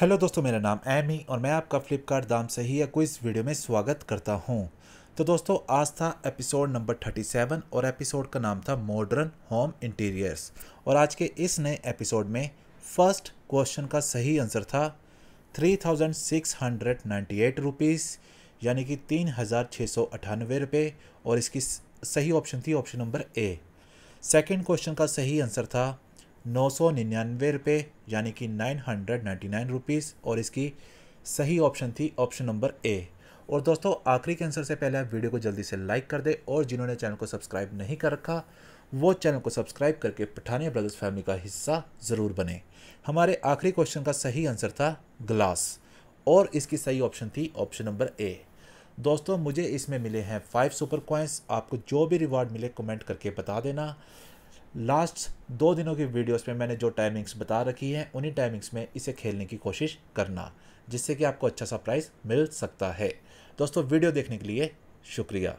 hello दोस्तों मेरा नाम एमी और मैं आपका फ्लिपकार्ट दाम से ही कोई इस वीडियो में स्वागत करता हूं तो दोस्तों आज था एपिसोड नंबर 37 और एपिसोड का नाम था मॉडर्न होम इंटीरियर्स और आज के इस नए एपिसोड में फर्स्ट क्वेश्चन का सही आंसर था three thousand six hundred ninety eight rupees यानी कि तीन हज़ार छः सौ अठानवे रुपये और इसकी सही ऑप्शन थी option number A second question का सही आंसर था नौ सौ निन्यानवे रुपये यानी कि nine hundred ninety nine rupees और इसकी सही ऑप्शन थी ऑप्शन नंबर ए और दोस्तों आखिरी के आंसर से पहले आप वीडियो को जल्दी से लाइक कर दें और जिन्होंने चैनल को सब्सक्राइब नहीं कर रखा वो चैनल को सब्सक्राइब करके पठानिया ब्रदर्स फैमिली का हिस्सा ज़रूर बने हमारे आखिरी क्वेश्चन का सही आंसर था ग्लास और इसकी सही ऑप्शन थी ऑप्शन नंबर ए दोस्तों मुझे इसमें मिले हैं फाइव सुपर क्वाइंस आपको जो भी रिवॉर्ड मिले कमेंट करके बता देना लास्ट दो दिनों की वीडियोस में मैंने जो टाइमिंग्स बता रखी है उन्हीं टाइमिंग्स में इसे खेलने की कोशिश करना जिससे कि आपको अच्छा सा प्राइस मिल सकता है दोस्तों वीडियो देखने के लिए शुक्रिया